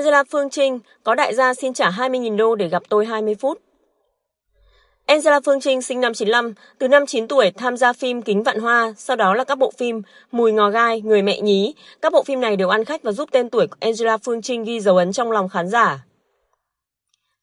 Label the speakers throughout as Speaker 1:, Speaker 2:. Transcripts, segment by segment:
Speaker 1: Angela Phương Trinh, có đại gia xin trả 20.000 đô để gặp tôi 20 phút. Angela Phương Trinh sinh năm 95, từ năm 9 tuổi tham gia phim Kính Vạn Hoa, sau đó là các bộ phim Mùi Ngò Gai, Người Mẹ Nhí. Các bộ phim này đều ăn khách và giúp tên tuổi của Angela Phương Trinh ghi dấu ấn trong lòng khán giả.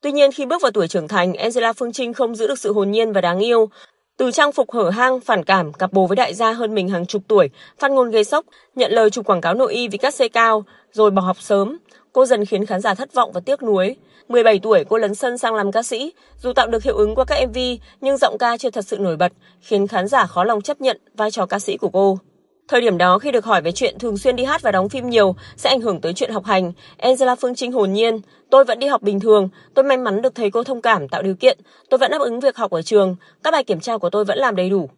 Speaker 1: Tuy nhiên khi bước vào tuổi trưởng thành, Angela Phương Trinh không giữ được sự hồn nhiên và đáng yêu. Từ trang phục hở hang, phản cảm, cặp bồ với đại gia hơn mình hàng chục tuổi, phát ngôn gây sốc, nhận lời chụp quảng cáo nội y vì cát xê cao, rồi bỏ học sớm. Cô dần khiến khán giả thất vọng và tiếc nuối. 17 tuổi cô lấn sân sang làm ca sĩ, dù tạo được hiệu ứng qua các MV nhưng giọng ca chưa thật sự nổi bật, khiến khán giả khó lòng chấp nhận vai trò ca sĩ của cô. Thời điểm đó khi được hỏi về chuyện thường xuyên đi hát và đóng phim nhiều sẽ ảnh hưởng tới chuyện học hành, Angela Phương Trinh hồn nhiên, tôi vẫn đi học bình thường, tôi may mắn được thầy cô thông cảm tạo điều kiện, tôi vẫn đáp ứng việc học ở trường, các bài kiểm tra của tôi vẫn làm đầy đủ.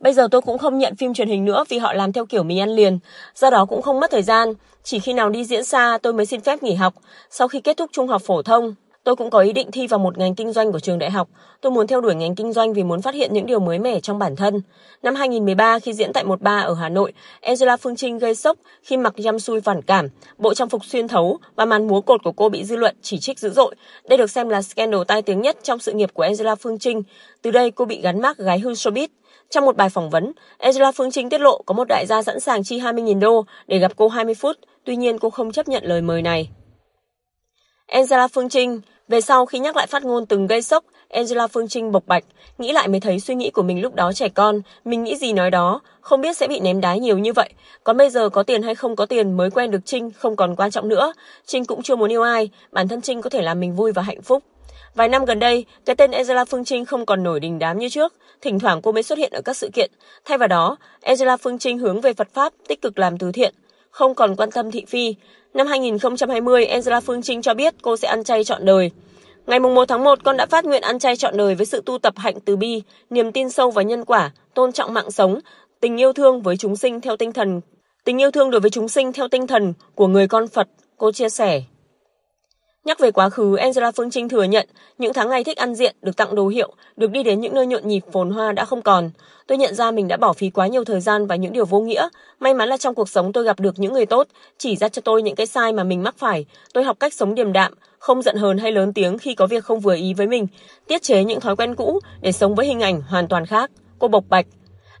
Speaker 1: Bây giờ tôi cũng không nhận phim truyền hình nữa vì họ làm theo kiểu mì ăn liền, do đó cũng không mất thời gian. Chỉ khi nào đi diễn xa tôi mới xin phép nghỉ học, sau khi kết thúc trung học phổ thông. Tôi cũng có ý định thi vào một ngành kinh doanh của trường đại học. Tôi muốn theo đuổi ngành kinh doanh vì muốn phát hiện những điều mới mẻ trong bản thân. Năm 2013 khi diễn tại một bar ở Hà Nội, Angela Phương Trinh gây sốc khi mặc jam sui phản cảm, bộ trang phục xuyên thấu và màn múa cột của cô bị dư luận chỉ trích dữ dội. Đây được xem là scandal tai tiếng nhất trong sự nghiệp của Angela Phương Trinh. Từ đây cô bị gắn mác gái hư showbiz. Trong một bài phỏng vấn, Angela Phương Trinh tiết lộ có một đại gia sẵn sàng chi 20.000 đô để gặp cô 20 phút, tuy nhiên cô không chấp nhận lời mời này. Angela Phương Trinh, về sau khi nhắc lại phát ngôn từng gây sốc, Angela Phương Trinh bộc bạch, nghĩ lại mới thấy suy nghĩ của mình lúc đó trẻ con, mình nghĩ gì nói đó, không biết sẽ bị ném đá nhiều như vậy. Còn bây giờ có tiền hay không có tiền mới quen được Trinh không còn quan trọng nữa. Trinh cũng chưa muốn yêu ai, bản thân Trinh có thể làm mình vui và hạnh phúc. Vài năm gần đây, cái tên Angela Phương Trinh không còn nổi đình đám như trước, thỉnh thoảng cô mới xuất hiện ở các sự kiện. Thay vào đó, Angela Phương Trinh hướng về Phật Pháp, tích cực làm từ thiện, không còn quan tâm thị phi. Năm 2020, Angela Phương Trinh cho biết cô sẽ ăn chay trọn đời. Ngày 1 tháng 1, con đã phát nguyện ăn chay trọn đời với sự tu tập hạnh từ bi, niềm tin sâu vào nhân quả, tôn trọng mạng sống, tình yêu thương với chúng sinh theo tinh thần. Tình yêu thương đối với chúng sinh theo tinh thần của người con Phật, cô chia sẻ. Nhắc về quá khứ, Angela Phương Trinh thừa nhận những tháng ngày thích ăn diện, được tặng đồ hiệu, được đi đến những nơi nhộn nhịp phồn hoa đã không còn. Tôi nhận ra mình đã bỏ phí quá nhiều thời gian và những điều vô nghĩa. May mắn là trong cuộc sống tôi gặp được những người tốt, chỉ ra cho tôi những cái sai mà mình mắc phải. Tôi học cách sống điềm đạm, không giận hờn hay lớn tiếng khi có việc không vừa ý với mình, tiết chế những thói quen cũ để sống với hình ảnh hoàn toàn khác. Cô bộc bạch,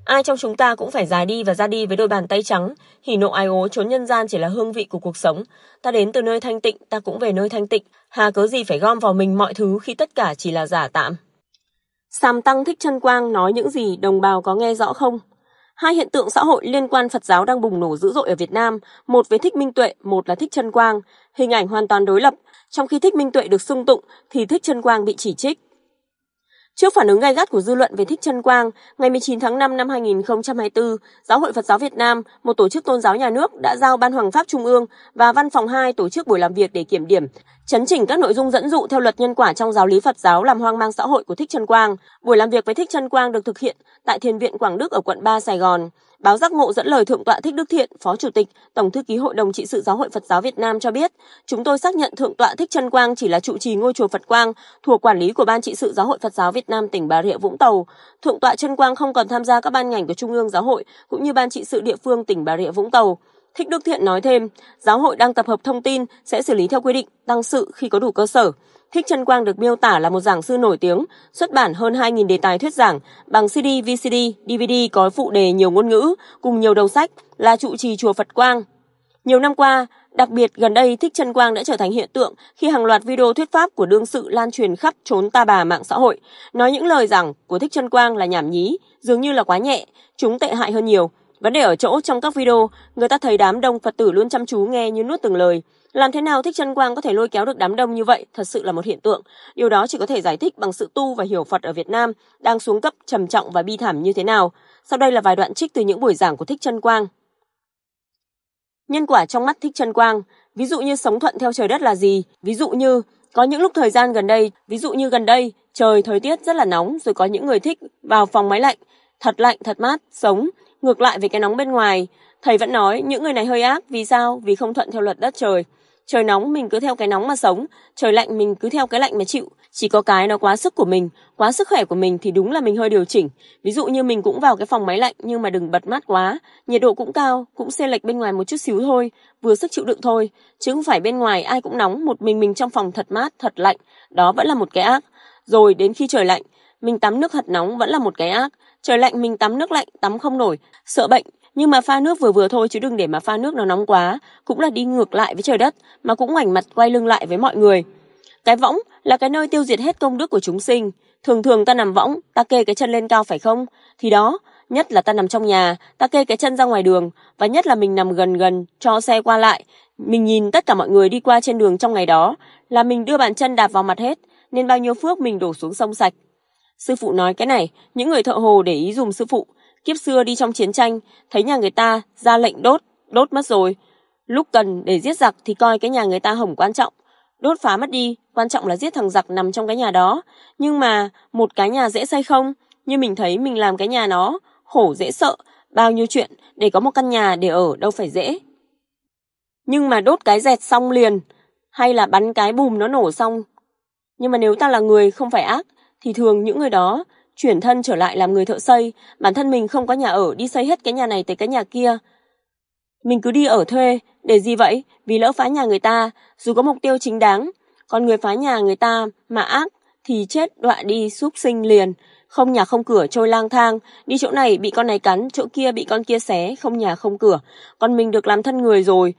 Speaker 1: Ai trong chúng ta cũng phải già đi và ra đi với đôi bàn tay trắng, hỉ nộ ai ố trốn nhân gian chỉ là hương vị của cuộc sống. Ta đến từ nơi thanh tịnh, ta cũng về nơi thanh tịnh, hà cớ gì phải gom vào mình mọi thứ khi tất cả chỉ là giả tạm. Sàm Tăng Thích Trân Quang nói những gì đồng bào có nghe rõ không? Hai hiện tượng xã hội liên quan Phật giáo đang bùng nổ dữ dội ở Việt Nam, một với Thích Minh Tuệ, một là Thích Trân Quang, hình ảnh hoàn toàn đối lập. Trong khi Thích Minh Tuệ được sung tụng thì Thích Trân Quang bị chỉ trích. Trước phản ứng gay gắt của dư luận về Thích Chân Quang, ngày 19 tháng 5 năm 2024, Giáo hội Phật giáo Việt Nam, một tổ chức tôn giáo nhà nước đã giao Ban Hoàng pháp Trung ương và Văn phòng 2 tổ chức buổi làm việc để kiểm điểm chấn chỉnh các nội dung dẫn dụ theo luật nhân quả trong giáo lý Phật giáo làm hoang mang xã hội của Thích Trân Quang. Buổi làm việc với Thích Trân Quang được thực hiện tại Thiền viện Quảng Đức ở quận 3 Sài Gòn. Báo Giác Ngộ dẫn lời Thượng tọa Thích Đức Thiện, Phó Chủ tịch, Tổng thư ký Hội đồng trị sự Giáo hội Phật giáo Việt Nam cho biết, chúng tôi xác nhận Thượng tọa Thích Trân Quang chỉ là trụ trì ngôi chùa Phật Quang thuộc quản lý của Ban trị sự Giáo hội Phật giáo Việt Nam tỉnh Bà Rịa Vũng Tàu. Thượng tọa Trân Quang không còn tham gia các ban ngành của Trung ương Giáo hội cũng như Ban trị sự địa phương tỉnh Bà Rịa Vũng Tàu. Thích Đức Thiện nói thêm, giáo hội đang tập hợp thông tin sẽ xử lý theo quy định, tăng sự khi có đủ cơ sở. Thích Trân Quang được miêu tả là một giảng sư nổi tiếng, xuất bản hơn 2.000 đề tài thuyết giảng bằng CD, VCD, DVD có phụ đề nhiều ngôn ngữ cùng nhiều đầu sách là trụ trì chùa Phật Quang. Nhiều năm qua, đặc biệt gần đây Thích Trân Quang đã trở thành hiện tượng khi hàng loạt video thuyết pháp của đương sự lan truyền khắp trốn ta bà mạng xã hội, nói những lời rằng của Thích Trân Quang là nhảm nhí, dường như là quá nhẹ, chúng tệ hại hơn nhiều, Vấn đề ở chỗ trong các video, người ta thấy đám đông Phật tử luôn chăm chú nghe như nuốt từng lời. Làm thế nào Thích Chân Quang có thể lôi kéo được đám đông như vậy thật sự là một hiện tượng. Điều đó chỉ có thể giải thích bằng sự tu và hiểu Phật ở Việt Nam đang xuống cấp trầm trọng và bi thảm như thế nào. Sau đây là vài đoạn trích từ những buổi giảng của Thích Chân Quang. Nhân quả trong mắt Thích Chân Quang, ví dụ như sống thuận theo trời đất là gì? Ví dụ như có những lúc thời gian gần đây, ví dụ như gần đây, trời thời tiết rất là nóng rồi có những người thích vào phòng máy lạnh, thật lạnh thật mát, sống Ngược lại về cái nóng bên ngoài, thầy vẫn nói những người này hơi ác, vì sao? Vì không thuận theo luật đất trời. Trời nóng mình cứ theo cái nóng mà sống, trời lạnh mình cứ theo cái lạnh mà chịu, chỉ có cái nó quá sức của mình, quá sức khỏe của mình thì đúng là mình hơi điều chỉnh. Ví dụ như mình cũng vào cái phòng máy lạnh nhưng mà đừng bật mát quá, nhiệt độ cũng cao, cũng xê lệch bên ngoài một chút xíu thôi, vừa sức chịu đựng thôi, chứ không phải bên ngoài ai cũng nóng, một mình mình trong phòng thật mát, thật lạnh, đó vẫn là một cái ác. Rồi đến khi trời lạnh, mình tắm nước thật nóng vẫn là một cái ác. Trời lạnh mình tắm nước lạnh, tắm không nổi, sợ bệnh, nhưng mà pha nước vừa vừa thôi chứ đừng để mà pha nước nó nóng quá, cũng là đi ngược lại với trời đất, mà cũng ngoảnh mặt quay lưng lại với mọi người. Cái võng là cái nơi tiêu diệt hết công đức của chúng sinh. Thường thường ta nằm võng, ta kê cái chân lên cao phải không? Thì đó, nhất là ta nằm trong nhà, ta kê cái chân ra ngoài đường, và nhất là mình nằm gần gần, cho xe qua lại. Mình nhìn tất cả mọi người đi qua trên đường trong ngày đó, là mình đưa bàn chân đạp vào mặt hết, nên bao nhiêu phước mình đổ xuống sông sạch. Sư phụ nói cái này, những người thợ hồ để ý dùm sư phụ. Kiếp xưa đi trong chiến tranh, thấy nhà người ta ra lệnh đốt, đốt mất rồi. Lúc cần để giết giặc thì coi cái nhà người ta hỏng quan trọng. Đốt phá mất đi, quan trọng là giết thằng giặc nằm trong cái nhà đó. Nhưng mà một cái nhà dễ xây không? Như mình thấy mình làm cái nhà nó, hổ dễ sợ, bao nhiêu chuyện để có một căn nhà để ở đâu phải dễ. Nhưng mà đốt cái dẹt xong liền, hay là bắn cái bùm nó nổ xong. Nhưng mà nếu ta là người không phải ác, thì thường những người đó chuyển thân trở lại làm người thợ xây, bản thân mình không có nhà ở đi xây hết cái nhà này tới cái nhà kia. Mình cứ đi ở thuê, để gì vậy? Vì lỡ phá nhà người ta, dù có mục tiêu chính đáng, còn người phá nhà người ta mà ác thì chết đọa đi súc sinh liền, không nhà không cửa trôi lang thang, đi chỗ này bị con này cắn, chỗ kia bị con kia xé, không nhà không cửa. Còn mình được làm thân người rồi,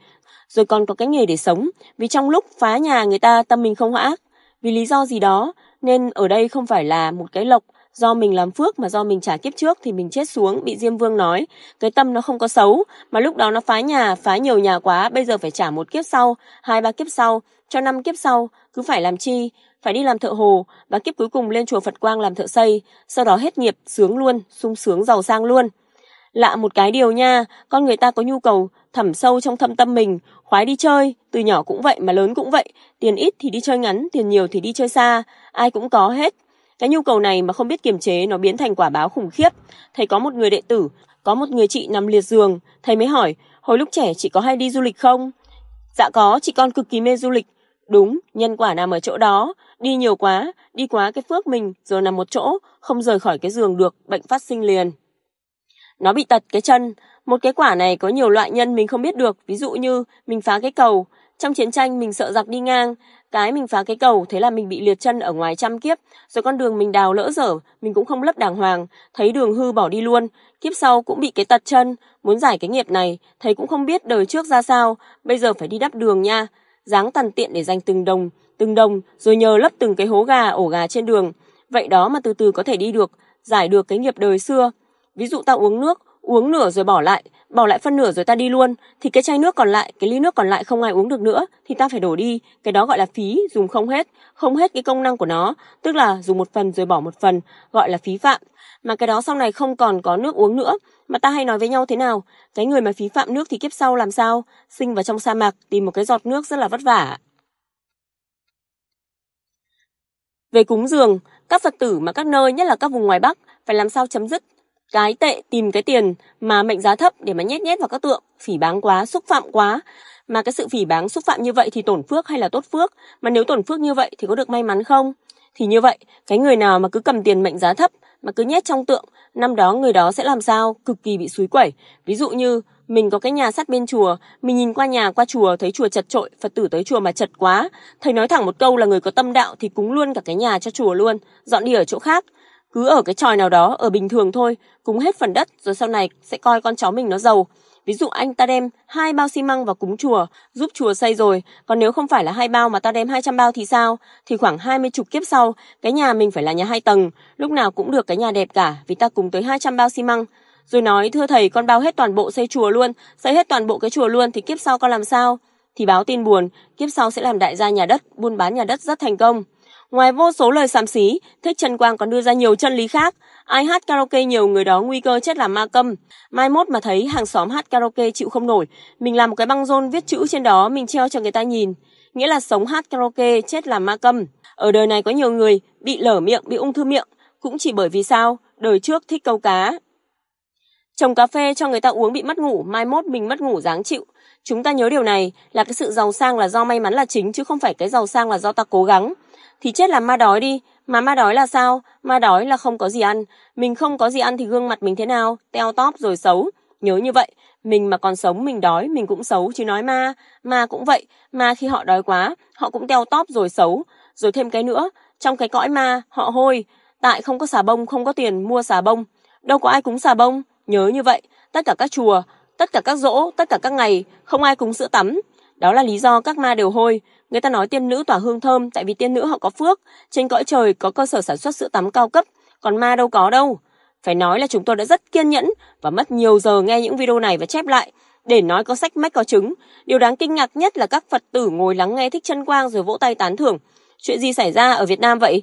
Speaker 1: rồi còn có cái nghề để sống, vì trong lúc phá nhà người ta tâm mình không ác, vì lý do gì đó nên ở đây không phải là một cái lộc do mình làm phước mà do mình trả kiếp trước thì mình chết xuống bị diêm vương nói cái tâm nó không có xấu mà lúc đó nó phá nhà phá nhiều nhà quá bây giờ phải trả một kiếp sau hai ba kiếp sau cho năm kiếp sau cứ phải làm chi phải đi làm thợ hồ và kiếp cuối cùng lên chùa phật quang làm thợ xây sau đó hết nghiệp sướng luôn sung sướng giàu sang luôn Lạ một cái điều nha, con người ta có nhu cầu thẳm sâu trong thâm tâm mình, khoái đi chơi, từ nhỏ cũng vậy mà lớn cũng vậy, tiền ít thì đi chơi ngắn, tiền nhiều thì đi chơi xa, ai cũng có hết. Cái nhu cầu này mà không biết kiềm chế nó biến thành quả báo khủng khiếp. Thầy có một người đệ tử, có một người chị nằm liệt giường, thầy mới hỏi, hồi lúc trẻ chị có hay đi du lịch không? Dạ có, chị con cực kỳ mê du lịch. Đúng, nhân quả nằm ở chỗ đó, đi nhiều quá, đi quá cái phước mình rồi nằm một chỗ, không rời khỏi cái giường được, bệnh phát sinh liền. Nó bị tật cái chân, một cái quả này có nhiều loại nhân mình không biết được, ví dụ như mình phá cái cầu, trong chiến tranh mình sợ giặc đi ngang, cái mình phá cái cầu thế là mình bị liệt chân ở ngoài trăm kiếp, rồi con đường mình đào lỡ dở, mình cũng không lấp đàng hoàng, thấy đường hư bỏ đi luôn, kiếp sau cũng bị cái tật chân, muốn giải cái nghiệp này, thấy cũng không biết đời trước ra sao, bây giờ phải đi đắp đường nha, dáng tằn tiện để dành từng đồng, từng đồng rồi nhờ lấp từng cái hố gà, ổ gà trên đường, vậy đó mà từ từ có thể đi được, giải được cái nghiệp đời xưa. Ví dụ ta uống nước, uống nửa rồi bỏ lại, bỏ lại phân nửa rồi ta đi luôn, thì cái chai nước còn lại, cái ly nước còn lại không ai uống được nữa thì ta phải đổ đi, cái đó gọi là phí, dùng không hết, không hết cái công năng của nó, tức là dùng một phần rồi bỏ một phần, gọi là phí phạm. Mà cái đó sau này không còn có nước uống nữa, mà ta hay nói với nhau thế nào, cái người mà phí phạm nước thì kiếp sau làm sao, sinh vào trong sa mạc tìm một cái giọt nước rất là vất vả. Về cúng dường, các Phật tử mà các nơi nhất là các vùng ngoài Bắc phải làm sao chấm dứt cái tệ tìm cái tiền mà mệnh giá thấp để mà nhét nhét vào các tượng, phỉ báng quá, xúc phạm quá. Mà cái sự phỉ báng xúc phạm như vậy thì tổn phước hay là tốt phước? Mà nếu tổn phước như vậy thì có được may mắn không? Thì như vậy, cái người nào mà cứ cầm tiền mệnh giá thấp mà cứ nhét trong tượng, năm đó người đó sẽ làm sao? Cực kỳ bị suối quẩy. Ví dụ như mình có cái nhà sát bên chùa, mình nhìn qua nhà qua chùa thấy chùa chật trội, Phật tử tới chùa mà chật quá. Thầy nói thẳng một câu là người có tâm đạo thì cúng luôn cả cái nhà cho chùa luôn, dọn đi ở chỗ khác cứ ở cái tròi nào đó ở bình thường thôi, cúng hết phần đất rồi sau này sẽ coi con cháu mình nó giàu. Ví dụ anh ta đem hai bao xi măng vào cúng chùa, giúp chùa xây rồi, còn nếu không phải là hai bao mà ta đem 200 bao thì sao? Thì khoảng 20 chục kiếp sau, cái nhà mình phải là nhà hai tầng, lúc nào cũng được cái nhà đẹp cả vì ta cúng tới 200 bao xi măng. Rồi nói thưa thầy con bao hết toàn bộ xây chùa luôn, xây hết toàn bộ cái chùa luôn thì kiếp sau con làm sao? Thì báo tin buồn, kiếp sau sẽ làm đại gia nhà đất, buôn bán nhà đất rất thành công. Ngoài vô số lời sàm xí, Thích Trần Quang còn đưa ra nhiều chân lý khác. Ai hát karaoke nhiều người đó nguy cơ chết làm ma câm. Mai mốt mà thấy hàng xóm hát karaoke chịu không nổi, mình làm một cái băng rôn viết chữ trên đó mình treo cho người ta nhìn. Nghĩa là sống hát karaoke chết làm ma câm. Ở đời này có nhiều người bị lở miệng, bị ung thư miệng, cũng chỉ bởi vì sao? Đời trước thích câu cá. Trồng cà phê cho người ta uống bị mất ngủ, mai mốt mình mất ngủ dáng chịu. Chúng ta nhớ điều này là cái sự giàu sang là do may mắn là chính chứ không phải cái giàu sang là do ta cố gắng thì chết là ma đói đi, mà ma đói là sao? Ma đói là không có gì ăn, mình không có gì ăn thì gương mặt mình thế nào? Teo tóp rồi xấu, nhớ như vậy, mình mà còn sống mình đói mình cũng xấu chứ nói ma, ma cũng vậy, ma khi họ đói quá, họ cũng teo tóp rồi xấu, rồi thêm cái nữa, trong cái cõi ma họ hôi, tại không có xà bông không có tiền mua xà bông, đâu có ai cúng xà bông, nhớ như vậy, tất cả các chùa, tất cả các rỗ tất cả các ngày không ai cúng sữa tắm, đó là lý do các ma đều hôi. Người ta nói tiên nữ tỏa hương thơm tại vì tiên nữ họ có phước, trên cõi trời có cơ sở sản xuất sữa tắm cao cấp, còn ma đâu có đâu. Phải nói là chúng tôi đã rất kiên nhẫn và mất nhiều giờ nghe những video này và chép lại để nói có sách mách có chứng. Điều đáng kinh ngạc nhất là các Phật tử ngồi lắng nghe Thích Chân Quang rồi vỗ tay tán thưởng. Chuyện gì xảy ra ở Việt Nam vậy?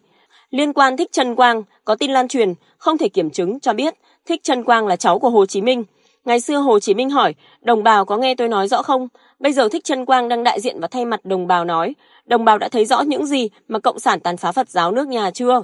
Speaker 1: Liên quan Thích Chân Quang, có tin lan truyền, không thể kiểm chứng cho biết Thích Chân Quang là cháu của Hồ Chí Minh. Ngày xưa Hồ Chí Minh hỏi, đồng bào có nghe tôi nói rõ không? Bây giờ Thích Trân Quang đang đại diện và thay mặt đồng bào nói, đồng bào đã thấy rõ những gì mà Cộng sản tàn phá Phật giáo nước nhà chưa?